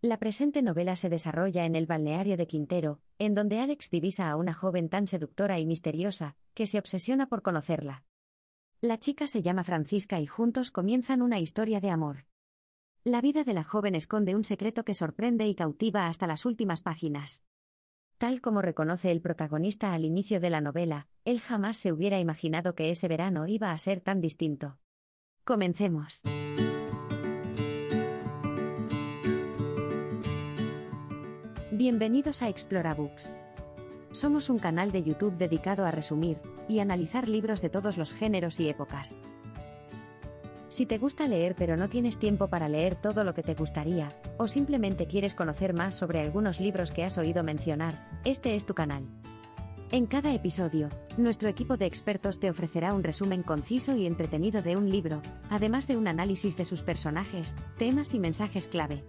La presente novela se desarrolla en el balneario de Quintero, en donde Alex divisa a una joven tan seductora y misteriosa, que se obsesiona por conocerla. La chica se llama Francisca y juntos comienzan una historia de amor. La vida de la joven esconde un secreto que sorprende y cautiva hasta las últimas páginas. Tal como reconoce el protagonista al inicio de la novela, él jamás se hubiera imaginado que ese verano iba a ser tan distinto. Comencemos. Bienvenidos a Explora Books. Somos un canal de YouTube dedicado a resumir y analizar libros de todos los géneros y épocas. Si te gusta leer pero no tienes tiempo para leer todo lo que te gustaría, o simplemente quieres conocer más sobre algunos libros que has oído mencionar, este es tu canal. En cada episodio, nuestro equipo de expertos te ofrecerá un resumen conciso y entretenido de un libro, además de un análisis de sus personajes, temas y mensajes clave.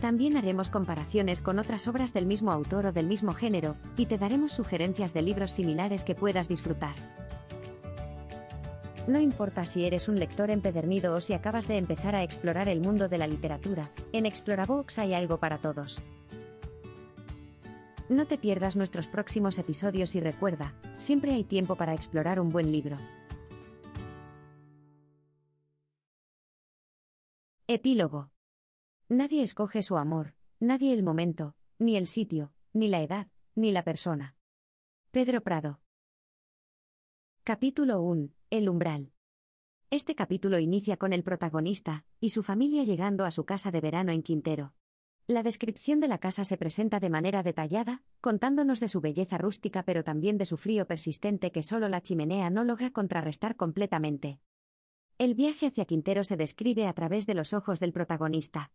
También haremos comparaciones con otras obras del mismo autor o del mismo género, y te daremos sugerencias de libros similares que puedas disfrutar. No importa si eres un lector empedernido o si acabas de empezar a explorar el mundo de la literatura, en Explorabox hay algo para todos. No te pierdas nuestros próximos episodios y recuerda, siempre hay tiempo para explorar un buen libro. Epílogo Nadie escoge su amor, nadie el momento, ni el sitio, ni la edad, ni la persona. Pedro Prado. Capítulo 1. El umbral. Este capítulo inicia con el protagonista y su familia llegando a su casa de verano en Quintero. La descripción de la casa se presenta de manera detallada, contándonos de su belleza rústica pero también de su frío persistente que solo la chimenea no logra contrarrestar completamente. El viaje hacia Quintero se describe a través de los ojos del protagonista.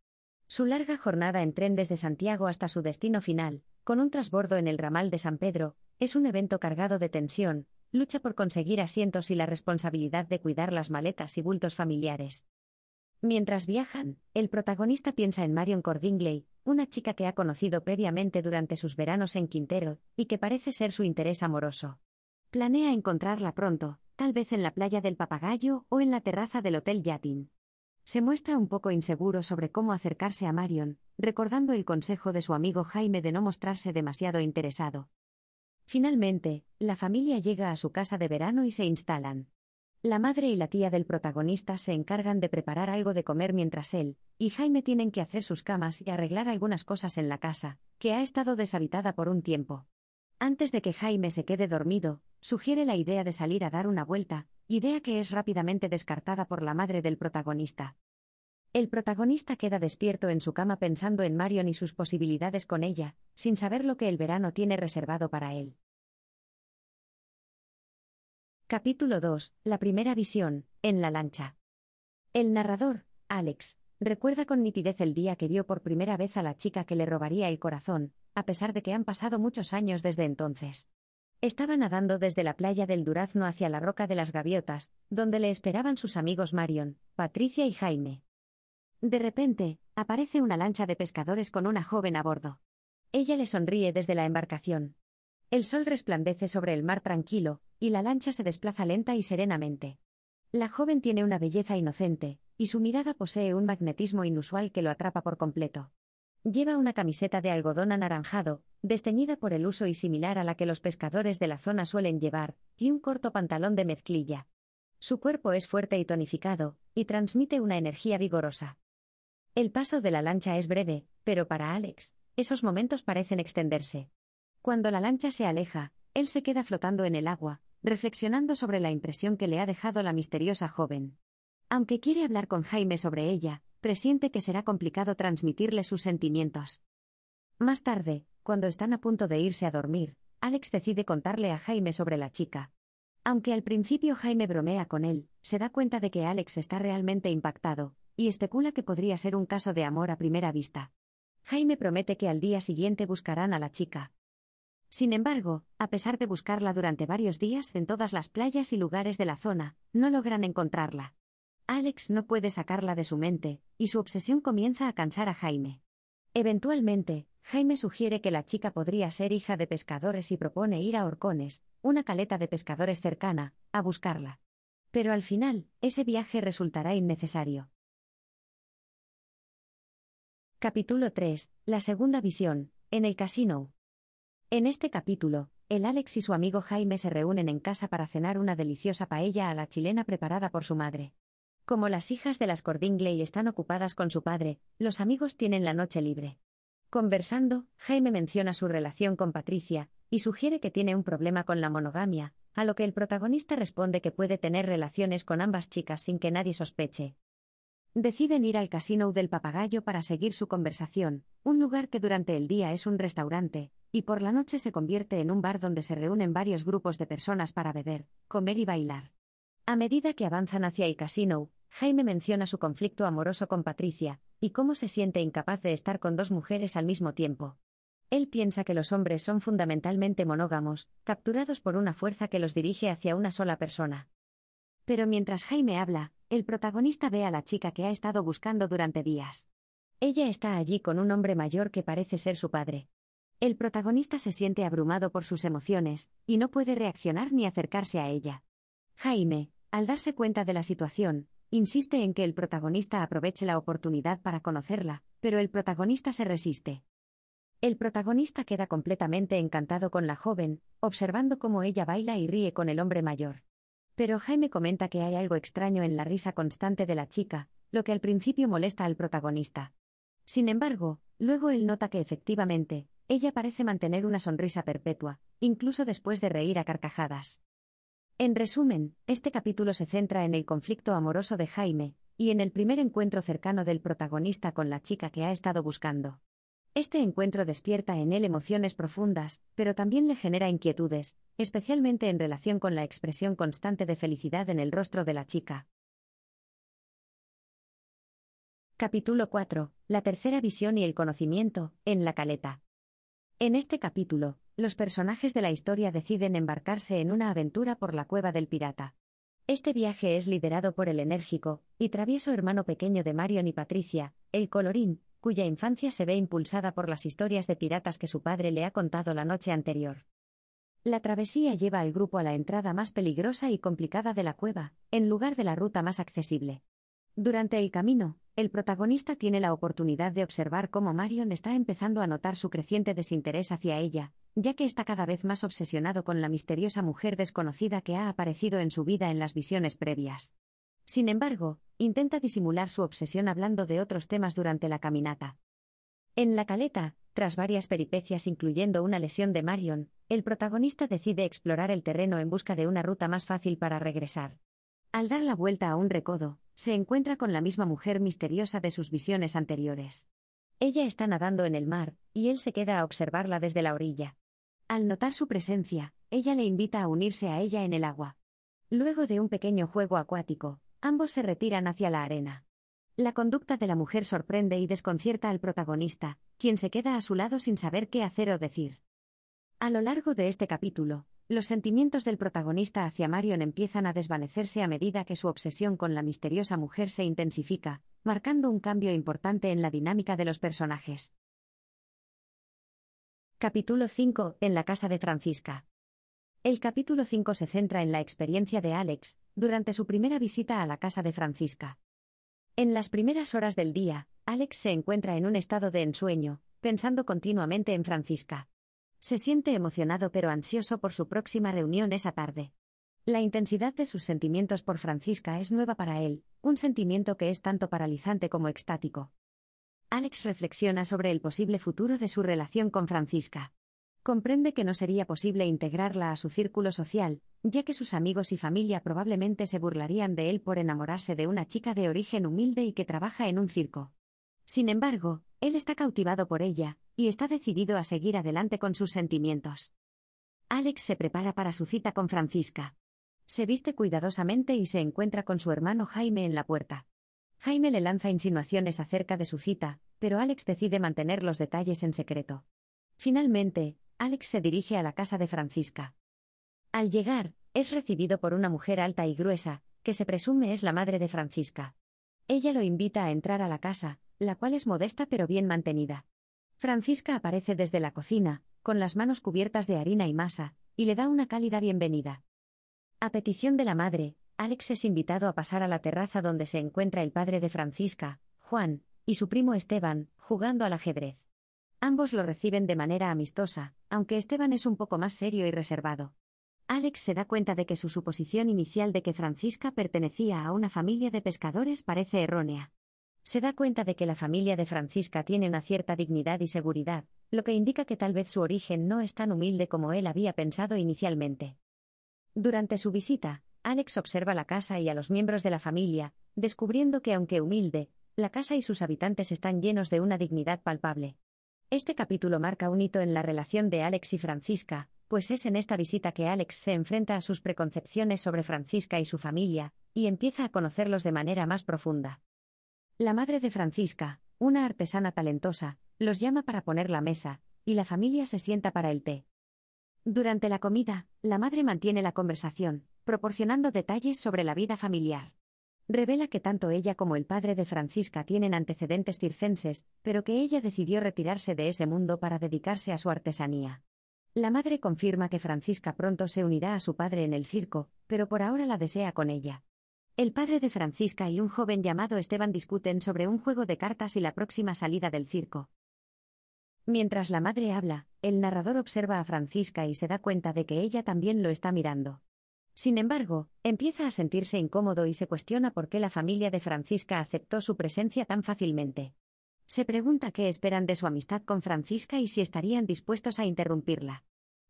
Su larga jornada en tren desde Santiago hasta su destino final, con un trasbordo en el ramal de San Pedro, es un evento cargado de tensión, lucha por conseguir asientos y la responsabilidad de cuidar las maletas y bultos familiares. Mientras viajan, el protagonista piensa en Marion Cordingley, una chica que ha conocido previamente durante sus veranos en Quintero, y que parece ser su interés amoroso. Planea encontrarla pronto, tal vez en la playa del Papagayo o en la terraza del Hotel Yatin. Se muestra un poco inseguro sobre cómo acercarse a Marion, recordando el consejo de su amigo Jaime de no mostrarse demasiado interesado. Finalmente, la familia llega a su casa de verano y se instalan. La madre y la tía del protagonista se encargan de preparar algo de comer mientras él y Jaime tienen que hacer sus camas y arreglar algunas cosas en la casa, que ha estado deshabitada por un tiempo. Antes de que Jaime se quede dormido, sugiere la idea de salir a dar una vuelta, idea que es rápidamente descartada por la madre del protagonista. El protagonista queda despierto en su cama pensando en Marion y sus posibilidades con ella, sin saber lo que el verano tiene reservado para él. Capítulo 2. La primera visión, en la lancha. El narrador, Alex, recuerda con nitidez el día que vio por primera vez a la chica que le robaría el corazón, a pesar de que han pasado muchos años desde entonces. Estaba nadando desde la playa del Durazno hacia la Roca de las Gaviotas, donde le esperaban sus amigos Marion, Patricia y Jaime. De repente, aparece una lancha de pescadores con una joven a bordo. Ella le sonríe desde la embarcación. El sol resplandece sobre el mar tranquilo, y la lancha se desplaza lenta y serenamente. La joven tiene una belleza inocente, y su mirada posee un magnetismo inusual que lo atrapa por completo. Lleva una camiseta de algodón anaranjado, desteñida por el uso y similar a la que los pescadores de la zona suelen llevar, y un corto pantalón de mezclilla. Su cuerpo es fuerte y tonificado, y transmite una energía vigorosa. El paso de la lancha es breve, pero para Alex, esos momentos parecen extenderse. Cuando la lancha se aleja, él se queda flotando en el agua, reflexionando sobre la impresión que le ha dejado la misteriosa joven. Aunque quiere hablar con Jaime sobre ella, presiente que será complicado transmitirle sus sentimientos. Más tarde, cuando están a punto de irse a dormir, Alex decide contarle a Jaime sobre la chica. Aunque al principio Jaime bromea con él, se da cuenta de que Alex está realmente impactado, y especula que podría ser un caso de amor a primera vista. Jaime promete que al día siguiente buscarán a la chica. Sin embargo, a pesar de buscarla durante varios días en todas las playas y lugares de la zona, no logran encontrarla. Alex no puede sacarla de su mente, y su obsesión comienza a cansar a Jaime. Eventualmente, Jaime sugiere que la chica podría ser hija de pescadores y propone ir a Orcones, una caleta de pescadores cercana, a buscarla. Pero al final, ese viaje resultará innecesario. Capítulo 3. La segunda visión, en el casino. En este capítulo, el Alex y su amigo Jaime se reúnen en casa para cenar una deliciosa paella a la chilena preparada por su madre. Como las hijas de las Cordingley están ocupadas con su padre, los amigos tienen la noche libre. Conversando, Jaime menciona su relación con Patricia, y sugiere que tiene un problema con la monogamia, a lo que el protagonista responde que puede tener relaciones con ambas chicas sin que nadie sospeche. Deciden ir al casino del papagayo para seguir su conversación, un lugar que durante el día es un restaurante, y por la noche se convierte en un bar donde se reúnen varios grupos de personas para beber, comer y bailar. A medida que avanzan hacia el casino, Jaime menciona su conflicto amoroso con Patricia, y cómo se siente incapaz de estar con dos mujeres al mismo tiempo. Él piensa que los hombres son fundamentalmente monógamos, capturados por una fuerza que los dirige hacia una sola persona. Pero mientras Jaime habla, el protagonista ve a la chica que ha estado buscando durante días. Ella está allí con un hombre mayor que parece ser su padre. El protagonista se siente abrumado por sus emociones, y no puede reaccionar ni acercarse a ella. Jaime, al darse cuenta de la situación, insiste en que el protagonista aproveche la oportunidad para conocerla, pero el protagonista se resiste. El protagonista queda completamente encantado con la joven, observando cómo ella baila y ríe con el hombre mayor. Pero Jaime comenta que hay algo extraño en la risa constante de la chica, lo que al principio molesta al protagonista. Sin embargo, luego él nota que efectivamente, ella parece mantener una sonrisa perpetua, incluso después de reír a carcajadas. En resumen, este capítulo se centra en el conflicto amoroso de Jaime, y en el primer encuentro cercano del protagonista con la chica que ha estado buscando. Este encuentro despierta en él emociones profundas, pero también le genera inquietudes, especialmente en relación con la expresión constante de felicidad en el rostro de la chica. Capítulo 4. La tercera visión y el conocimiento, en la caleta. En este capítulo, los personajes de la historia deciden embarcarse en una aventura por la cueva del pirata. Este viaje es liderado por el enérgico y travieso hermano pequeño de Marion y Patricia, el colorín, cuya infancia se ve impulsada por las historias de piratas que su padre le ha contado la noche anterior. La travesía lleva al grupo a la entrada más peligrosa y complicada de la cueva, en lugar de la ruta más accesible. Durante el camino, el protagonista tiene la oportunidad de observar cómo Marion está empezando a notar su creciente desinterés hacia ella, ya que está cada vez más obsesionado con la misteriosa mujer desconocida que ha aparecido en su vida en las visiones previas. Sin embargo, intenta disimular su obsesión hablando de otros temas durante la caminata. En la caleta, tras varias peripecias incluyendo una lesión de Marion, el protagonista decide explorar el terreno en busca de una ruta más fácil para regresar. Al dar la vuelta a un recodo, se encuentra con la misma mujer misteriosa de sus visiones anteriores. Ella está nadando en el mar, y él se queda a observarla desde la orilla. Al notar su presencia, ella le invita a unirse a ella en el agua. Luego de un pequeño juego acuático, ambos se retiran hacia la arena. La conducta de la mujer sorprende y desconcierta al protagonista, quien se queda a su lado sin saber qué hacer o decir. A lo largo de este capítulo, los sentimientos del protagonista hacia Marion empiezan a desvanecerse a medida que su obsesión con la misteriosa mujer se intensifica, marcando un cambio importante en la dinámica de los personajes. Capítulo 5. En la casa de Francisca. El capítulo 5 se centra en la experiencia de Alex, durante su primera visita a la casa de Francisca. En las primeras horas del día, Alex se encuentra en un estado de ensueño, pensando continuamente en Francisca. Se siente emocionado pero ansioso por su próxima reunión esa tarde. La intensidad de sus sentimientos por Francisca es nueva para él, un sentimiento que es tanto paralizante como extático. Alex reflexiona sobre el posible futuro de su relación con Francisca. Comprende que no sería posible integrarla a su círculo social, ya que sus amigos y familia probablemente se burlarían de él por enamorarse de una chica de origen humilde y que trabaja en un circo. Sin embargo, él está cautivado por ella, y está decidido a seguir adelante con sus sentimientos. Alex se prepara para su cita con Francisca. Se viste cuidadosamente y se encuentra con su hermano Jaime en la puerta. Jaime le lanza insinuaciones acerca de su cita, pero Alex decide mantener los detalles en secreto. Finalmente, Alex se dirige a la casa de Francisca. Al llegar, es recibido por una mujer alta y gruesa, que se presume es la madre de Francisca. Ella lo invita a entrar a la casa, la cual es modesta pero bien mantenida. Francisca aparece desde la cocina, con las manos cubiertas de harina y masa, y le da una cálida bienvenida. A petición de la madre, Alex es invitado a pasar a la terraza donde se encuentra el padre de Francisca, Juan, y su primo Esteban, jugando al ajedrez. Ambos lo reciben de manera amistosa, aunque Esteban es un poco más serio y reservado. Alex se da cuenta de que su suposición inicial de que Francisca pertenecía a una familia de pescadores parece errónea se da cuenta de que la familia de Francisca tiene una cierta dignidad y seguridad, lo que indica que tal vez su origen no es tan humilde como él había pensado inicialmente. Durante su visita, Alex observa la casa y a los miembros de la familia, descubriendo que aunque humilde, la casa y sus habitantes están llenos de una dignidad palpable. Este capítulo marca un hito en la relación de Alex y Francisca, pues es en esta visita que Alex se enfrenta a sus preconcepciones sobre Francisca y su familia, y empieza a conocerlos de manera más profunda. La madre de Francisca, una artesana talentosa, los llama para poner la mesa, y la familia se sienta para el té. Durante la comida, la madre mantiene la conversación, proporcionando detalles sobre la vida familiar. Revela que tanto ella como el padre de Francisca tienen antecedentes circenses, pero que ella decidió retirarse de ese mundo para dedicarse a su artesanía. La madre confirma que Francisca pronto se unirá a su padre en el circo, pero por ahora la desea con ella. El padre de Francisca y un joven llamado Esteban discuten sobre un juego de cartas y la próxima salida del circo. Mientras la madre habla, el narrador observa a Francisca y se da cuenta de que ella también lo está mirando. Sin embargo, empieza a sentirse incómodo y se cuestiona por qué la familia de Francisca aceptó su presencia tan fácilmente. Se pregunta qué esperan de su amistad con Francisca y si estarían dispuestos a interrumpirla.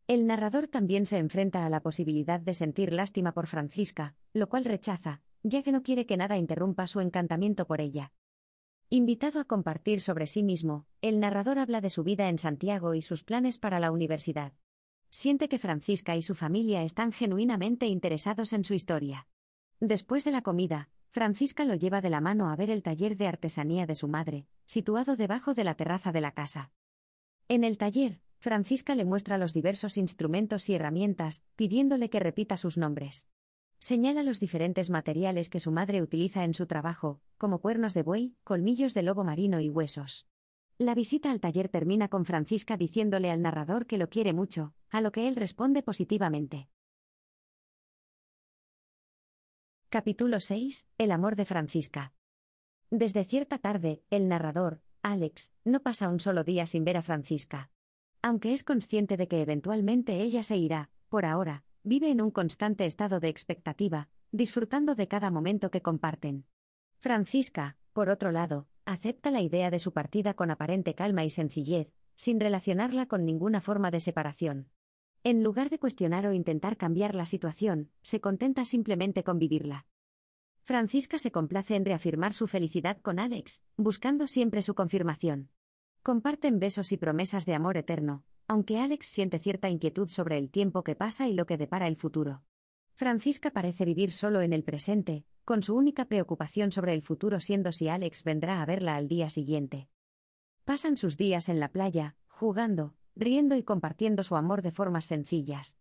El narrador también se enfrenta a la posibilidad de sentir lástima por Francisca, lo cual rechaza, ya que no quiere que nada interrumpa su encantamiento por ella. Invitado a compartir sobre sí mismo, el narrador habla de su vida en Santiago y sus planes para la universidad. Siente que Francisca y su familia están genuinamente interesados en su historia. Después de la comida, Francisca lo lleva de la mano a ver el taller de artesanía de su madre, situado debajo de la terraza de la casa. En el taller, Francisca le muestra los diversos instrumentos y herramientas, pidiéndole que repita sus nombres. Señala los diferentes materiales que su madre utiliza en su trabajo, como cuernos de buey, colmillos de lobo marino y huesos. La visita al taller termina con Francisca diciéndole al narrador que lo quiere mucho, a lo que él responde positivamente. Capítulo 6. El amor de Francisca. Desde cierta tarde, el narrador, Alex, no pasa un solo día sin ver a Francisca. Aunque es consciente de que eventualmente ella se irá, por ahora, vive en un constante estado de expectativa, disfrutando de cada momento que comparten. Francisca, por otro lado, acepta la idea de su partida con aparente calma y sencillez, sin relacionarla con ninguna forma de separación. En lugar de cuestionar o intentar cambiar la situación, se contenta simplemente con vivirla. Francisca se complace en reafirmar su felicidad con Alex, buscando siempre su confirmación. Comparten besos y promesas de amor eterno, aunque Alex siente cierta inquietud sobre el tiempo que pasa y lo que depara el futuro. Francisca parece vivir solo en el presente, con su única preocupación sobre el futuro siendo si Alex vendrá a verla al día siguiente. Pasan sus días en la playa, jugando, riendo y compartiendo su amor de formas sencillas.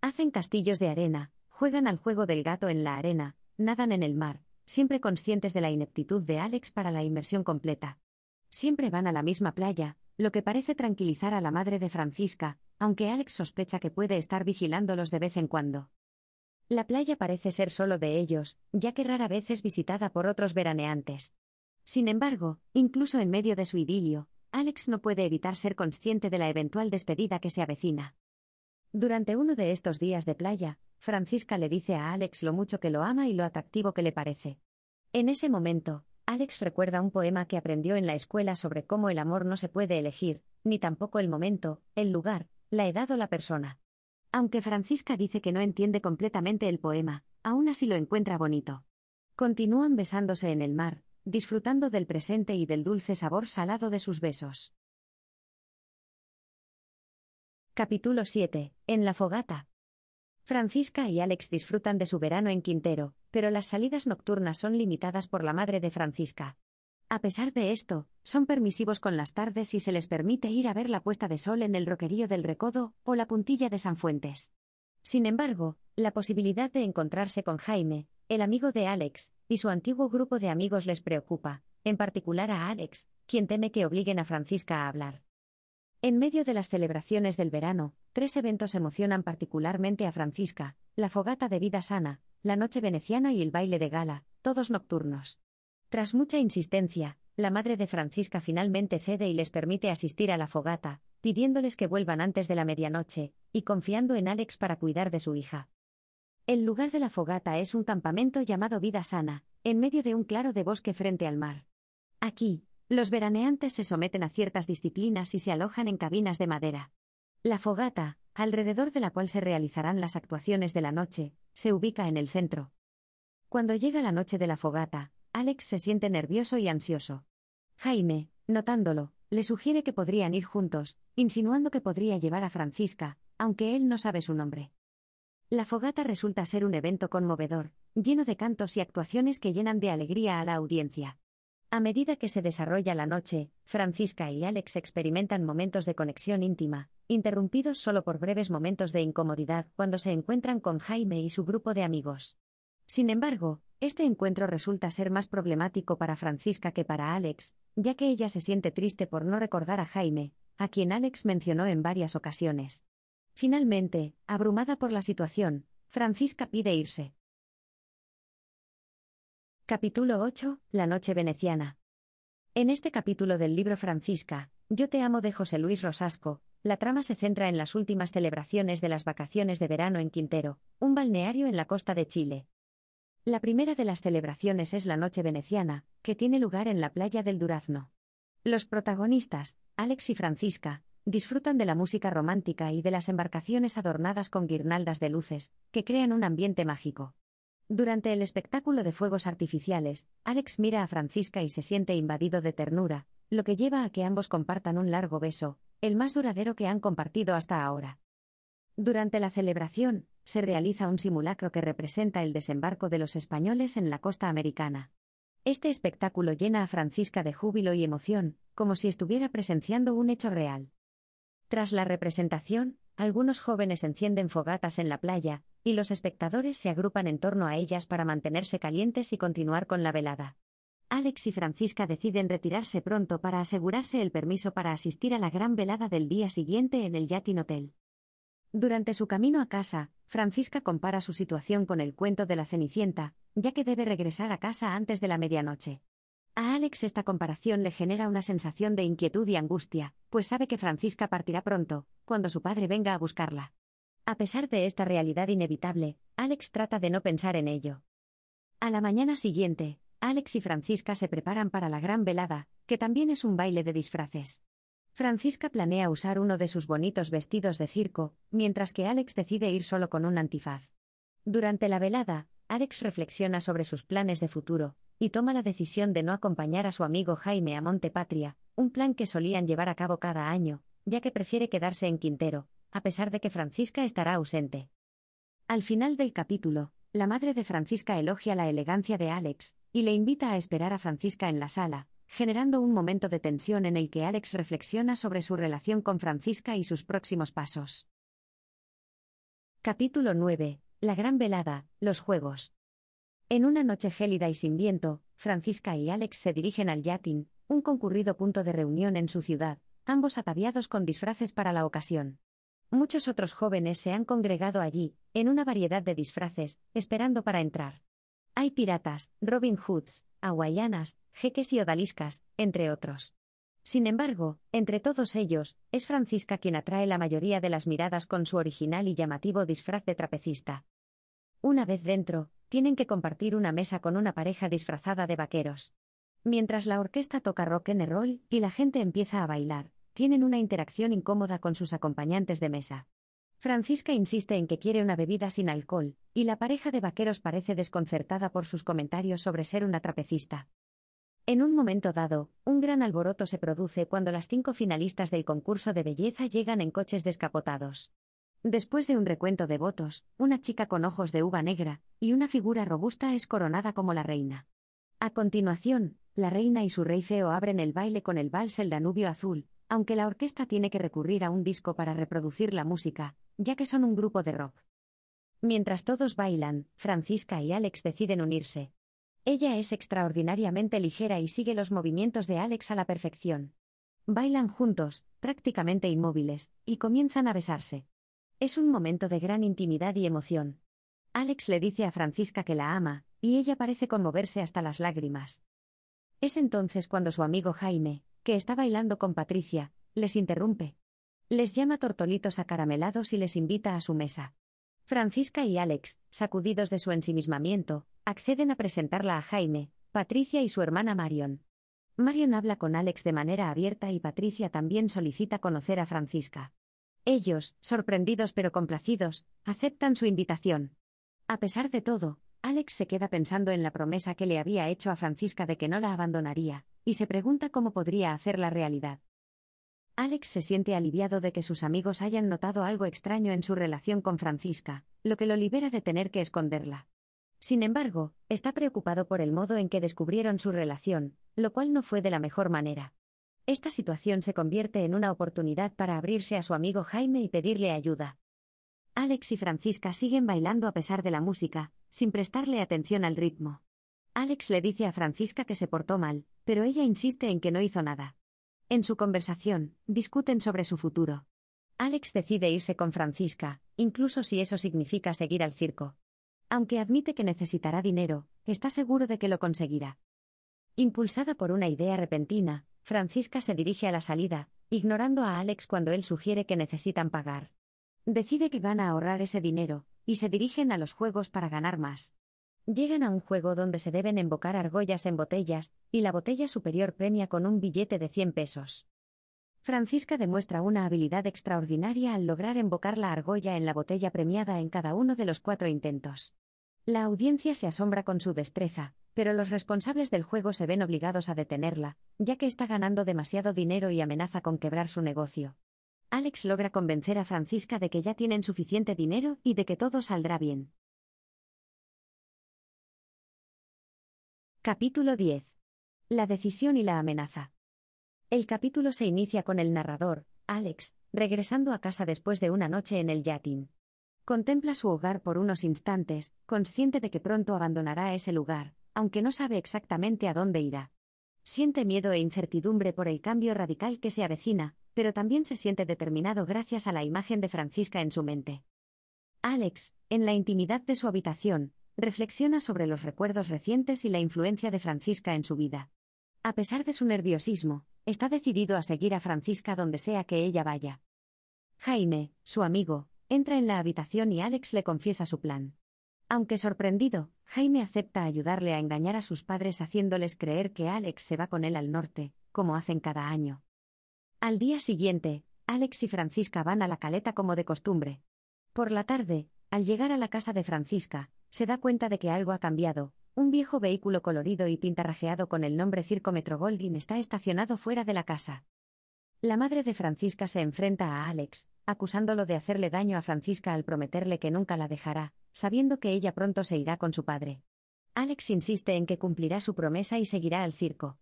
Hacen castillos de arena, juegan al juego del gato en la arena, nadan en el mar, siempre conscientes de la ineptitud de Alex para la inmersión completa. Siempre van a la misma playa, lo que parece tranquilizar a la madre de Francisca, aunque Alex sospecha que puede estar vigilándolos de vez en cuando. La playa parece ser solo de ellos, ya que rara vez es visitada por otros veraneantes. Sin embargo, incluso en medio de su idilio, Alex no puede evitar ser consciente de la eventual despedida que se avecina. Durante uno de estos días de playa, Francisca le dice a Alex lo mucho que lo ama y lo atractivo que le parece. En ese momento, Alex recuerda un poema que aprendió en la escuela sobre cómo el amor no se puede elegir, ni tampoco el momento, el lugar, la edad o la persona. Aunque Francisca dice que no entiende completamente el poema, aún así lo encuentra bonito. Continúan besándose en el mar, disfrutando del presente y del dulce sabor salado de sus besos. Capítulo 7. En la fogata. Francisca y Alex disfrutan de su verano en Quintero, pero las salidas nocturnas son limitadas por la madre de Francisca. A pesar de esto, son permisivos con las tardes y se les permite ir a ver la puesta de sol en el roquerío del Recodo o la puntilla de San Fuentes. Sin embargo, la posibilidad de encontrarse con Jaime, el amigo de Alex, y su antiguo grupo de amigos les preocupa, en particular a Alex, quien teme que obliguen a Francisca a hablar. En medio de las celebraciones del verano, tres eventos emocionan particularmente a Francisca, la fogata de vida sana, la noche veneciana y el baile de gala, todos nocturnos. Tras mucha insistencia, la madre de Francisca finalmente cede y les permite asistir a la fogata, pidiéndoles que vuelvan antes de la medianoche, y confiando en Alex para cuidar de su hija. El lugar de la fogata es un campamento llamado Vida Sana, en medio de un claro de bosque frente al mar. Aquí, los veraneantes se someten a ciertas disciplinas y se alojan en cabinas de madera. La fogata, alrededor de la cual se realizarán las actuaciones de la noche, se ubica en el centro. Cuando llega la noche de la fogata, Alex se siente nervioso y ansioso. Jaime, notándolo, le sugiere que podrían ir juntos, insinuando que podría llevar a Francisca, aunque él no sabe su nombre. La fogata resulta ser un evento conmovedor, lleno de cantos y actuaciones que llenan de alegría a la audiencia. A medida que se desarrolla la noche, Francisca y Alex experimentan momentos de conexión íntima, interrumpidos solo por breves momentos de incomodidad cuando se encuentran con Jaime y su grupo de amigos. Sin embargo, este encuentro resulta ser más problemático para Francisca que para Alex, ya que ella se siente triste por no recordar a Jaime, a quien Alex mencionó en varias ocasiones. Finalmente, abrumada por la situación, Francisca pide irse. Capítulo 8. La noche veneciana. En este capítulo del libro Francisca, Yo te amo de José Luis Rosasco, la trama se centra en las últimas celebraciones de las vacaciones de verano en Quintero, un balneario en la costa de Chile. La primera de las celebraciones es la noche veneciana, que tiene lugar en la playa del Durazno. Los protagonistas, Alex y Francisca, disfrutan de la música romántica y de las embarcaciones adornadas con guirnaldas de luces, que crean un ambiente mágico. Durante el espectáculo de fuegos artificiales, Alex mira a Francisca y se siente invadido de ternura, lo que lleva a que ambos compartan un largo beso, el más duradero que han compartido hasta ahora. Durante la celebración, se realiza un simulacro que representa el desembarco de los españoles en la costa americana. Este espectáculo llena a Francisca de júbilo y emoción, como si estuviera presenciando un hecho real. Tras la representación, algunos jóvenes encienden fogatas en la playa, y los espectadores se agrupan en torno a ellas para mantenerse calientes y continuar con la velada. Alex y Francisca deciden retirarse pronto para asegurarse el permiso para asistir a la gran velada del día siguiente en el Yatin Hotel. Durante su camino a casa, Francisca compara su situación con el cuento de la Cenicienta, ya que debe regresar a casa antes de la medianoche. A Alex esta comparación le genera una sensación de inquietud y angustia, pues sabe que Francisca partirá pronto, cuando su padre venga a buscarla. A pesar de esta realidad inevitable, Alex trata de no pensar en ello. A la mañana siguiente, Alex y Francisca se preparan para la gran velada, que también es un baile de disfraces. Francisca planea usar uno de sus bonitos vestidos de circo, mientras que Alex decide ir solo con un antifaz. Durante la velada, Alex reflexiona sobre sus planes de futuro, y toma la decisión de no acompañar a su amigo Jaime a Montepatria, un plan que solían llevar a cabo cada año, ya que prefiere quedarse en Quintero, a pesar de que Francisca estará ausente. Al final del capítulo, la madre de Francisca elogia la elegancia de Alex, y le invita a esperar a Francisca en la sala, generando un momento de tensión en el que Alex reflexiona sobre su relación con Francisca y sus próximos pasos. Capítulo 9. La gran velada, los juegos. En una noche gélida y sin viento, Francisca y Alex se dirigen al Yatin, un concurrido punto de reunión en su ciudad, ambos ataviados con disfraces para la ocasión. Muchos otros jóvenes se han congregado allí, en una variedad de disfraces, esperando para entrar. Hay piratas, Robin Hoods, hawaianas, jeques y odaliscas, entre otros. Sin embargo, entre todos ellos, es Francisca quien atrae la mayoría de las miradas con su original y llamativo disfraz de trapecista. Una vez dentro, tienen que compartir una mesa con una pareja disfrazada de vaqueros. Mientras la orquesta toca rock and roll y la gente empieza a bailar, tienen una interacción incómoda con sus acompañantes de mesa. Francisca insiste en que quiere una bebida sin alcohol, y la pareja de vaqueros parece desconcertada por sus comentarios sobre ser una trapecista. En un momento dado, un gran alboroto se produce cuando las cinco finalistas del concurso de belleza llegan en coches descapotados. Después de un recuento de votos, una chica con ojos de uva negra y una figura robusta es coronada como la reina. A continuación, la reina y su rey feo abren el baile con el vals El Danubio Azul, aunque la orquesta tiene que recurrir a un disco para reproducir la música, ya que son un grupo de rock. Mientras todos bailan, Francisca y Alex deciden unirse. Ella es extraordinariamente ligera y sigue los movimientos de Alex a la perfección. Bailan juntos, prácticamente inmóviles, y comienzan a besarse. Es un momento de gran intimidad y emoción. Alex le dice a Francisca que la ama, y ella parece conmoverse hasta las lágrimas. Es entonces cuando su amigo Jaime, que está bailando con Patricia, les interrumpe. Les llama tortolitos acaramelados y les invita a su mesa. Francisca y Alex, sacudidos de su ensimismamiento, acceden a presentarla a Jaime, Patricia y su hermana Marion. Marion habla con Alex de manera abierta y Patricia también solicita conocer a Francisca. Ellos, sorprendidos pero complacidos, aceptan su invitación. A pesar de todo, Alex se queda pensando en la promesa que le había hecho a Francisca de que no la abandonaría, y se pregunta cómo podría hacerla realidad. Alex se siente aliviado de que sus amigos hayan notado algo extraño en su relación con Francisca, lo que lo libera de tener que esconderla. Sin embargo, está preocupado por el modo en que descubrieron su relación, lo cual no fue de la mejor manera. Esta situación se convierte en una oportunidad para abrirse a su amigo Jaime y pedirle ayuda. Alex y Francisca siguen bailando a pesar de la música, sin prestarle atención al ritmo. Alex le dice a Francisca que se portó mal, pero ella insiste en que no hizo nada. En su conversación, discuten sobre su futuro. Alex decide irse con Francisca, incluso si eso significa seguir al circo. Aunque admite que necesitará dinero, está seguro de que lo conseguirá. Impulsada por una idea repentina, Francisca se dirige a la salida, ignorando a Alex cuando él sugiere que necesitan pagar. Decide que van a ahorrar ese dinero, y se dirigen a los juegos para ganar más. Llegan a un juego donde se deben embocar argollas en botellas, y la botella superior premia con un billete de 100 pesos. Francisca demuestra una habilidad extraordinaria al lograr embocar la argolla en la botella premiada en cada uno de los cuatro intentos. La audiencia se asombra con su destreza, pero los responsables del juego se ven obligados a detenerla, ya que está ganando demasiado dinero y amenaza con quebrar su negocio. Alex logra convencer a Francisca de que ya tienen suficiente dinero y de que todo saldrá bien. Capítulo 10. La decisión y la amenaza. El capítulo se inicia con el narrador, Alex, regresando a casa después de una noche en el yatin. Contempla su hogar por unos instantes, consciente de que pronto abandonará ese lugar, aunque no sabe exactamente a dónde irá. Siente miedo e incertidumbre por el cambio radical que se avecina, pero también se siente determinado gracias a la imagen de Francisca en su mente. Alex, en la intimidad de su habitación, reflexiona sobre los recuerdos recientes y la influencia de Francisca en su vida. A pesar de su nerviosismo, está decidido a seguir a Francisca donde sea que ella vaya. Jaime, su amigo, entra en la habitación y Alex le confiesa su plan. Aunque sorprendido, Jaime acepta ayudarle a engañar a sus padres haciéndoles creer que Alex se va con él al norte, como hacen cada año. Al día siguiente, Alex y Francisca van a la caleta como de costumbre. Por la tarde, al llegar a la casa de Francisca, se da cuenta de que algo ha cambiado. Un viejo vehículo colorido y pintarrajeado con el nombre Circo Goldin está estacionado fuera de la casa. La madre de Francisca se enfrenta a Alex, acusándolo de hacerle daño a Francisca al prometerle que nunca la dejará, sabiendo que ella pronto se irá con su padre. Alex insiste en que cumplirá su promesa y seguirá al circo.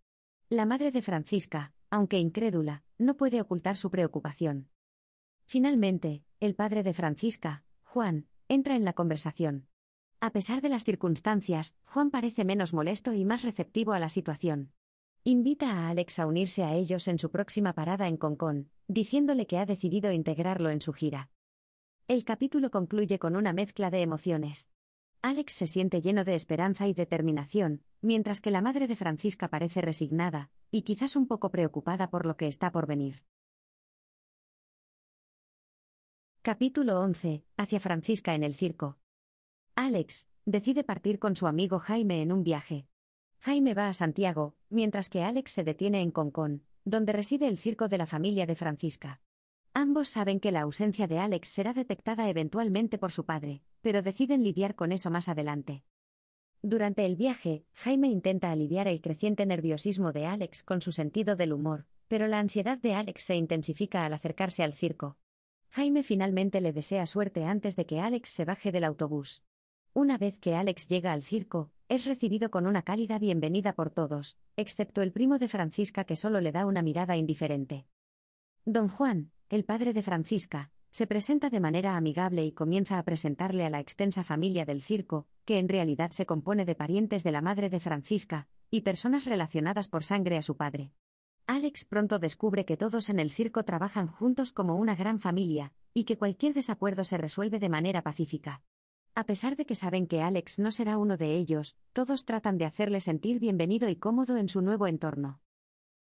La madre de Francisca, aunque incrédula, no puede ocultar su preocupación. Finalmente, el padre de Francisca, Juan, entra en la conversación. A pesar de las circunstancias, Juan parece menos molesto y más receptivo a la situación. Invita a Alex a unirse a ellos en su próxima parada en Concón, diciéndole que ha decidido integrarlo en su gira. El capítulo concluye con una mezcla de emociones. Alex se siente lleno de esperanza y determinación, mientras que la madre de Francisca parece resignada, y quizás un poco preocupada por lo que está por venir. Capítulo 11. Hacia Francisca en el circo. Alex decide partir con su amigo Jaime en un viaje. Jaime va a Santiago, mientras que Alex se detiene en Concón, donde reside el circo de la familia de Francisca. Ambos saben que la ausencia de Alex será detectada eventualmente por su padre, pero deciden lidiar con eso más adelante. Durante el viaje, Jaime intenta aliviar el creciente nerviosismo de Alex con su sentido del humor, pero la ansiedad de Alex se intensifica al acercarse al circo. Jaime finalmente le desea suerte antes de que Alex se baje del autobús. Una vez que Alex llega al circo, es recibido con una cálida bienvenida por todos, excepto el primo de Francisca que solo le da una mirada indiferente. Don Juan, el padre de Francisca, se presenta de manera amigable y comienza a presentarle a la extensa familia del circo, que en realidad se compone de parientes de la madre de Francisca, y personas relacionadas por sangre a su padre. Alex pronto descubre que todos en el circo trabajan juntos como una gran familia, y que cualquier desacuerdo se resuelve de manera pacífica. A pesar de que saben que Alex no será uno de ellos, todos tratan de hacerle sentir bienvenido y cómodo en su nuevo entorno.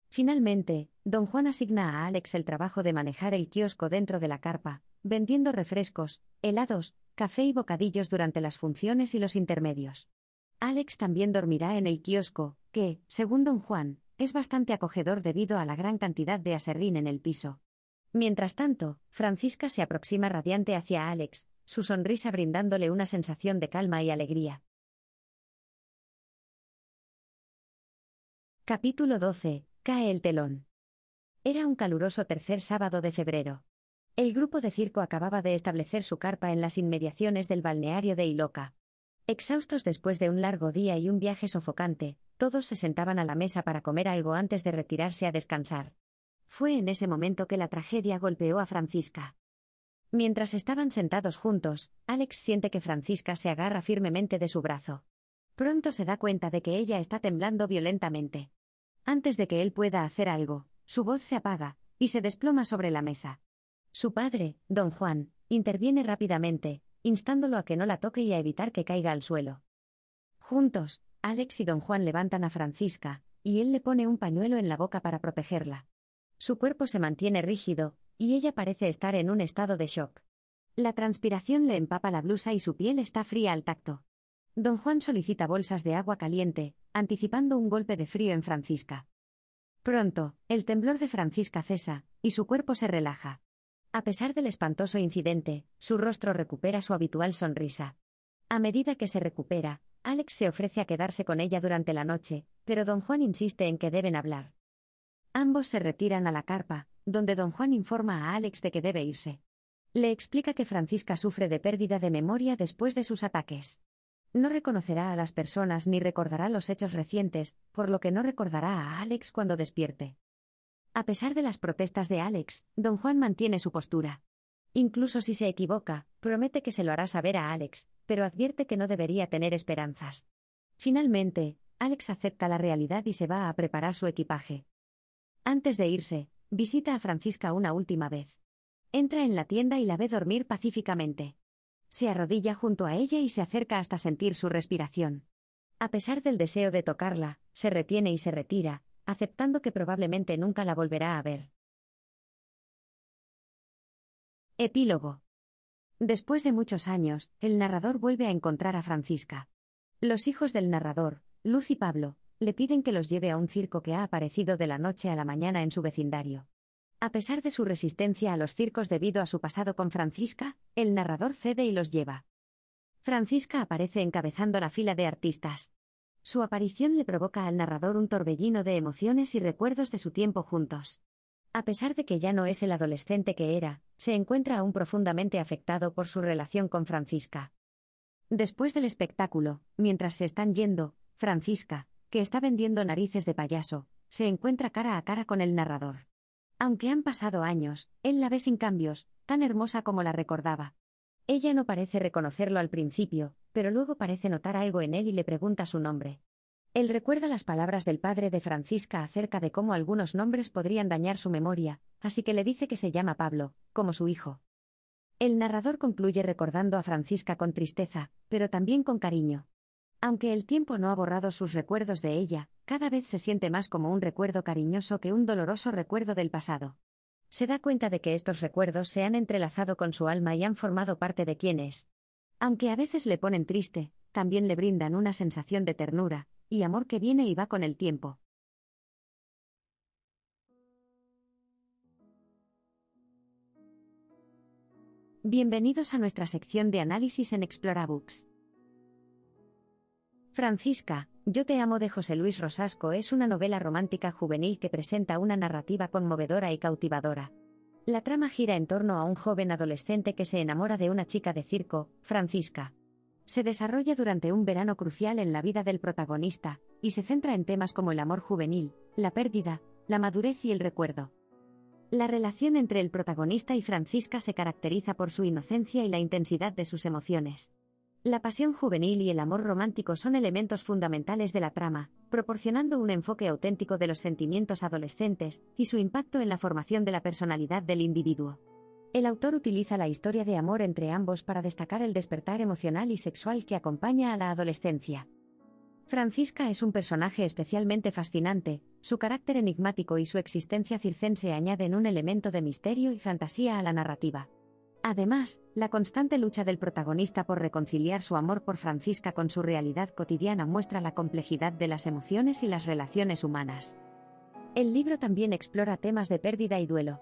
Finalmente, don Juan asigna a Alex el trabajo de manejar el kiosco dentro de la carpa, vendiendo refrescos, helados, café y bocadillos durante las funciones y los intermedios. Alex también dormirá en el kiosco, que, según don Juan, es bastante acogedor debido a la gran cantidad de aserrín en el piso. Mientras tanto, Francisca se aproxima radiante hacia Alex, su sonrisa brindándole una sensación de calma y alegría. Capítulo 12. Cae el telón. Era un caluroso tercer sábado de febrero. El grupo de circo acababa de establecer su carpa en las inmediaciones del balneario de Iloca. Exhaustos después de un largo día y un viaje sofocante, todos se sentaban a la mesa para comer algo antes de retirarse a descansar. Fue en ese momento que la tragedia golpeó a Francisca. Mientras estaban sentados juntos, Alex siente que Francisca se agarra firmemente de su brazo. Pronto se da cuenta de que ella está temblando violentamente. Antes de que él pueda hacer algo, su voz se apaga, y se desploma sobre la mesa. Su padre, don Juan, interviene rápidamente, instándolo a que no la toque y a evitar que caiga al suelo. Juntos, Alex y don Juan levantan a Francisca, y él le pone un pañuelo en la boca para protegerla. Su cuerpo se mantiene rígido, y ella parece estar en un estado de shock. La transpiración le empapa la blusa y su piel está fría al tacto. Don Juan solicita bolsas de agua caliente, anticipando un golpe de frío en Francisca. Pronto, el temblor de Francisca cesa, y su cuerpo se relaja. A pesar del espantoso incidente, su rostro recupera su habitual sonrisa. A medida que se recupera, Alex se ofrece a quedarse con ella durante la noche, pero don Juan insiste en que deben hablar. Ambos se retiran a la carpa, donde don Juan informa a Alex de que debe irse. Le explica que Francisca sufre de pérdida de memoria después de sus ataques. No reconocerá a las personas ni recordará los hechos recientes, por lo que no recordará a Alex cuando despierte. A pesar de las protestas de Alex, don Juan mantiene su postura. Incluso si se equivoca, promete que se lo hará saber a Alex, pero advierte que no debería tener esperanzas. Finalmente, Alex acepta la realidad y se va a preparar su equipaje. Antes de irse, visita a Francisca una última vez. Entra en la tienda y la ve dormir pacíficamente. Se arrodilla junto a ella y se acerca hasta sentir su respiración. A pesar del deseo de tocarla, se retiene y se retira, aceptando que probablemente nunca la volverá a ver. Epílogo. Después de muchos años, el narrador vuelve a encontrar a Francisca. Los hijos del narrador, Luz y Pablo, le piden que los lleve a un circo que ha aparecido de la noche a la mañana en su vecindario. A pesar de su resistencia a los circos debido a su pasado con Francisca, el narrador cede y los lleva. Francisca aparece encabezando la fila de artistas. Su aparición le provoca al narrador un torbellino de emociones y recuerdos de su tiempo juntos. A pesar de que ya no es el adolescente que era, se encuentra aún profundamente afectado por su relación con Francisca. Después del espectáculo, mientras se están yendo, Francisca, que está vendiendo narices de payaso, se encuentra cara a cara con el narrador. Aunque han pasado años, él la ve sin cambios, tan hermosa como la recordaba. Ella no parece reconocerlo al principio, pero luego parece notar algo en él y le pregunta su nombre. Él recuerda las palabras del padre de Francisca acerca de cómo algunos nombres podrían dañar su memoria, así que le dice que se llama Pablo, como su hijo. El narrador concluye recordando a Francisca con tristeza, pero también con cariño. Aunque el tiempo no ha borrado sus recuerdos de ella, cada vez se siente más como un recuerdo cariñoso que un doloroso recuerdo del pasado. Se da cuenta de que estos recuerdos se han entrelazado con su alma y han formado parte de quién es. Aunque a veces le ponen triste, también le brindan una sensación de ternura, y amor que viene y va con el tiempo. Bienvenidos a nuestra sección de análisis en Explorabooks. Francisca, yo te amo de José Luis Rosasco es una novela romántica juvenil que presenta una narrativa conmovedora y cautivadora. La trama gira en torno a un joven adolescente que se enamora de una chica de circo, Francisca. Se desarrolla durante un verano crucial en la vida del protagonista, y se centra en temas como el amor juvenil, la pérdida, la madurez y el recuerdo. La relación entre el protagonista y Francisca se caracteriza por su inocencia y la intensidad de sus emociones. La pasión juvenil y el amor romántico son elementos fundamentales de la trama, proporcionando un enfoque auténtico de los sentimientos adolescentes y su impacto en la formación de la personalidad del individuo. El autor utiliza la historia de amor entre ambos para destacar el despertar emocional y sexual que acompaña a la adolescencia. Francisca es un personaje especialmente fascinante, su carácter enigmático y su existencia circense añaden un elemento de misterio y fantasía a la narrativa. Además, la constante lucha del protagonista por reconciliar su amor por Francisca con su realidad cotidiana muestra la complejidad de las emociones y las relaciones humanas. El libro también explora temas de pérdida y duelo.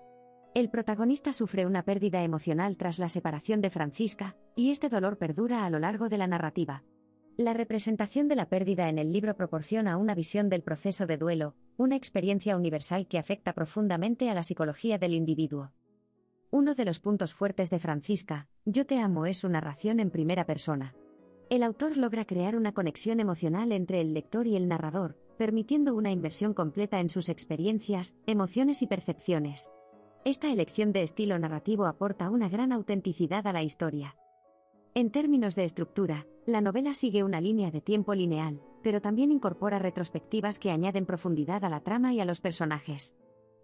El protagonista sufre una pérdida emocional tras la separación de Francisca, y este dolor perdura a lo largo de la narrativa. La representación de la pérdida en el libro proporciona una visión del proceso de duelo, una experiencia universal que afecta profundamente a la psicología del individuo. Uno de los puntos fuertes de Francisca, Yo te amo es su narración en primera persona. El autor logra crear una conexión emocional entre el lector y el narrador, permitiendo una inversión completa en sus experiencias, emociones y percepciones. Esta elección de estilo narrativo aporta una gran autenticidad a la historia. En términos de estructura, la novela sigue una línea de tiempo lineal, pero también incorpora retrospectivas que añaden profundidad a la trama y a los personajes.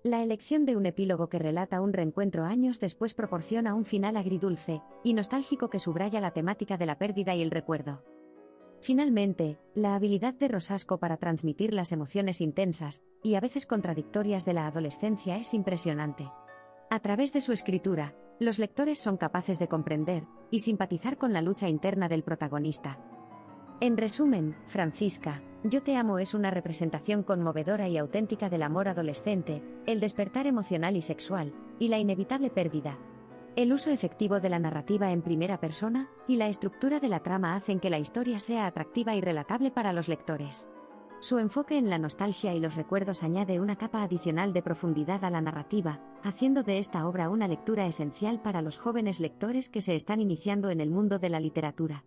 La elección de un epílogo que relata un reencuentro años después proporciona un final agridulce y nostálgico que subraya la temática de la pérdida y el recuerdo. Finalmente, la habilidad de Rosasco para transmitir las emociones intensas y a veces contradictorias de la adolescencia es impresionante. A través de su escritura, los lectores son capaces de comprender y simpatizar con la lucha interna del protagonista. En resumen, Francisca, yo te amo es una representación conmovedora y auténtica del amor adolescente, el despertar emocional y sexual, y la inevitable pérdida. El uso efectivo de la narrativa en primera persona y la estructura de la trama hacen que la historia sea atractiva y relatable para los lectores. Su enfoque en la nostalgia y los recuerdos añade una capa adicional de profundidad a la narrativa, haciendo de esta obra una lectura esencial para los jóvenes lectores que se están iniciando en el mundo de la literatura.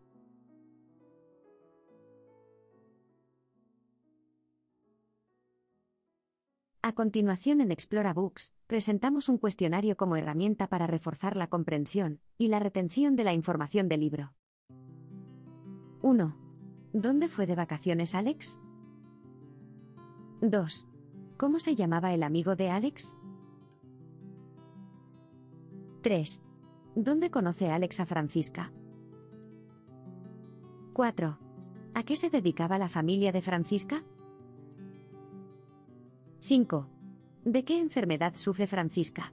A continuación en Explora Books, presentamos un cuestionario como herramienta para reforzar la comprensión y la retención de la información del libro. 1. ¿Dónde fue de vacaciones Alex? 2. ¿Cómo se llamaba el amigo de Alex? 3. ¿Dónde conoce Alex a Francisca? 4. ¿A qué se dedicaba la familia de Francisca? 5. ¿De qué enfermedad sufre Francisca?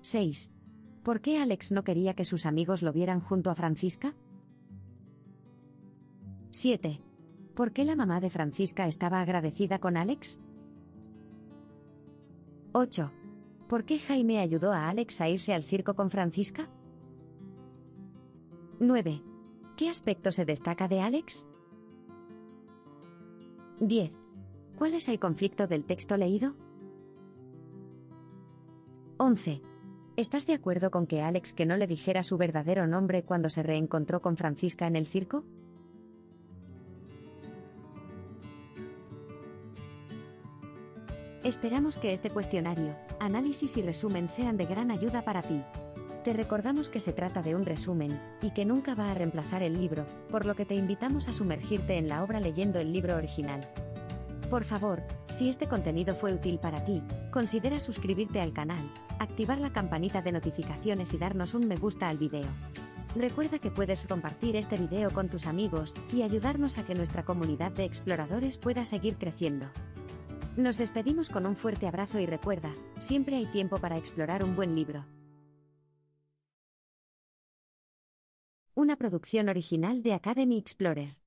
6. ¿Por qué Alex no quería que sus amigos lo vieran junto a Francisca? 7. ¿Por qué la mamá de Francisca estaba agradecida con Alex? 8. ¿Por qué Jaime ayudó a Alex a irse al circo con Francisca? 9. ¿Qué aspecto se destaca de Alex? 10. ¿Cuál es el conflicto del texto leído? 11. ¿Estás de acuerdo con que Alex que no le dijera su verdadero nombre cuando se reencontró con Francisca en el circo? Esperamos que este cuestionario, análisis y resumen sean de gran ayuda para ti. Te recordamos que se trata de un resumen, y que nunca va a reemplazar el libro, por lo que te invitamos a sumergirte en la obra leyendo el libro original. Por favor, si este contenido fue útil para ti, considera suscribirte al canal, activar la campanita de notificaciones y darnos un me gusta al video. Recuerda que puedes compartir este video con tus amigos y ayudarnos a que nuestra comunidad de exploradores pueda seguir creciendo. Nos despedimos con un fuerte abrazo y recuerda, siempre hay tiempo para explorar un buen libro. Una producción original de Academy Explorer.